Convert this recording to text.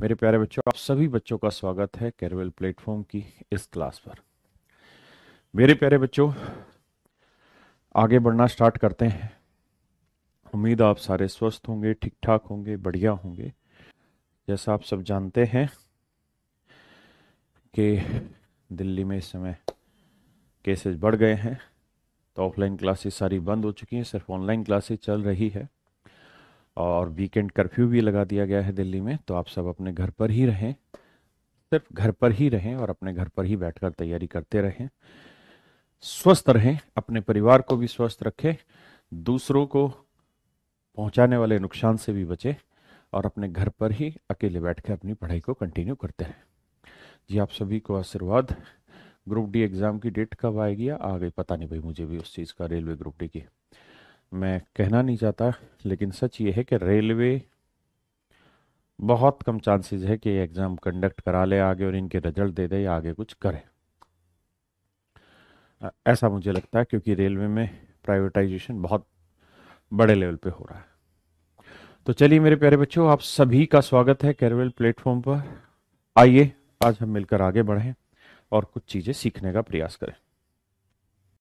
मेरे प्यारे बच्चों आप सभी बच्चों का स्वागत है कैरवेल प्लेटफॉर्म की इस क्लास पर मेरे प्यारे बच्चों आगे बढ़ना स्टार्ट करते हैं उम्मीद आप सारे स्वस्थ होंगे ठीक ठाक होंगे बढ़िया होंगे जैसा आप सब जानते हैं कि दिल्ली में इस समय केसेस बढ़ गए हैं तो ऑफलाइन क्लासेस सारी बंद हो चुकी हैं सिर्फ ऑनलाइन क्लासेस चल रही है और वीकेंड कर्फ्यू भी लगा दिया गया है दिल्ली में तो आप सब अपने घर पर ही रहें सिर्फ घर पर ही रहें और अपने घर पर ही बैठकर तैयारी करते रहें स्वस्थ रहें अपने परिवार को भी स्वस्थ रखें दूसरों को पहुंचाने वाले नुकसान से भी बचें और अपने घर पर ही अकेले बैठ कर अपनी पढ़ाई को कंटिन्यू करते रहें जी आप सभी को आशीर्वाद ग्रुप डी एग्ज़ाम की डेट कब आएगी या आ गई पता नहीं भाई मुझे भी उस चीज़ का रेलवे ग्रुप डी की मैं कहना नहीं चाहता लेकिन सच ये है कि रेलवे बहुत कम चांसेस है कि एग्ज़ाम कंडक्ट करा ले आगे और इनके रिजल्ट दे दे या आगे कुछ करे ऐसा मुझे लगता है क्योंकि रेलवे में प्राइवेटाइजेशन बहुत बड़े लेवल पे हो रहा है तो चलिए मेरे प्यारे बच्चों आप सभी का स्वागत है कैरवेल प्लेटफॉर्म पर आइए आज हम मिलकर आगे बढ़ें और कुछ चीज़ें सीखने का प्रयास करें